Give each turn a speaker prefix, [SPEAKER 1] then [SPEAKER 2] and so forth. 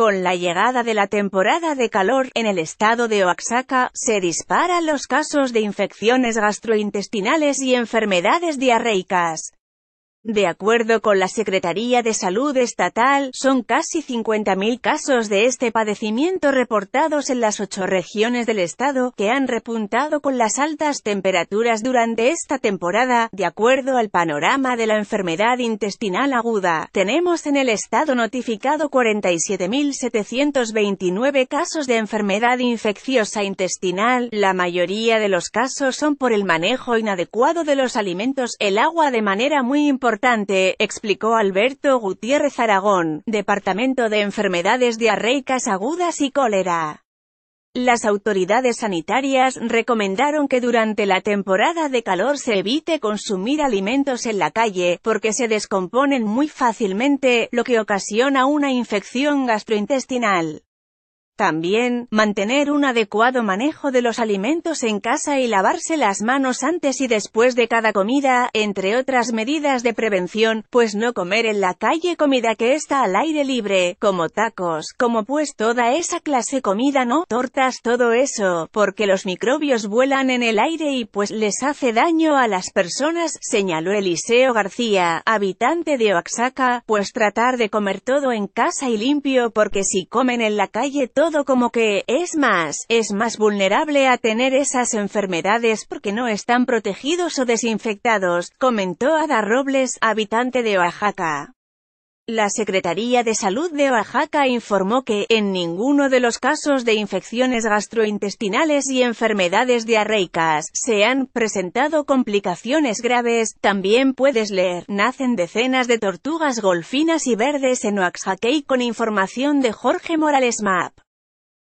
[SPEAKER 1] Con la llegada de la temporada de calor en el estado de Oaxaca, se disparan los casos de infecciones gastrointestinales y enfermedades diarreicas. De acuerdo con la Secretaría de Salud Estatal, son casi 50.000 casos de este padecimiento reportados en las ocho regiones del estado, que han repuntado con las altas temperaturas durante esta temporada. De acuerdo al panorama de la enfermedad intestinal aguda, tenemos en el estado notificado 47.729 casos de enfermedad infecciosa intestinal. La mayoría de los casos son por el manejo inadecuado de los alimentos, el agua de manera muy importante importante, explicó Alberto Gutiérrez Aragón, Departamento de Enfermedades Diarreicas Agudas y Cólera. Las autoridades sanitarias recomendaron que durante la temporada de calor se evite consumir alimentos en la calle, porque se descomponen muy fácilmente, lo que ocasiona una infección gastrointestinal. También, mantener un adecuado manejo de los alimentos en casa y lavarse las manos antes y después de cada comida, entre otras medidas de prevención, pues no comer en la calle comida que está al aire libre, como tacos, como pues toda esa clase comida no, tortas, todo eso, porque los microbios vuelan en el aire y pues les hace daño a las personas, señaló Eliseo García, habitante de Oaxaca, pues tratar de comer todo en casa y limpio porque si comen en la calle todo como que, es más, es más vulnerable a tener esas enfermedades porque no están protegidos o desinfectados, comentó Ada Robles, habitante de Oaxaca. La Secretaría de Salud de Oaxaca informó que, en ninguno de los casos de infecciones gastrointestinales y enfermedades diarreicas, se han presentado complicaciones graves. También puedes leer, nacen decenas de tortugas golfinas y verdes en Oaxaca y con información de Jorge Morales Map.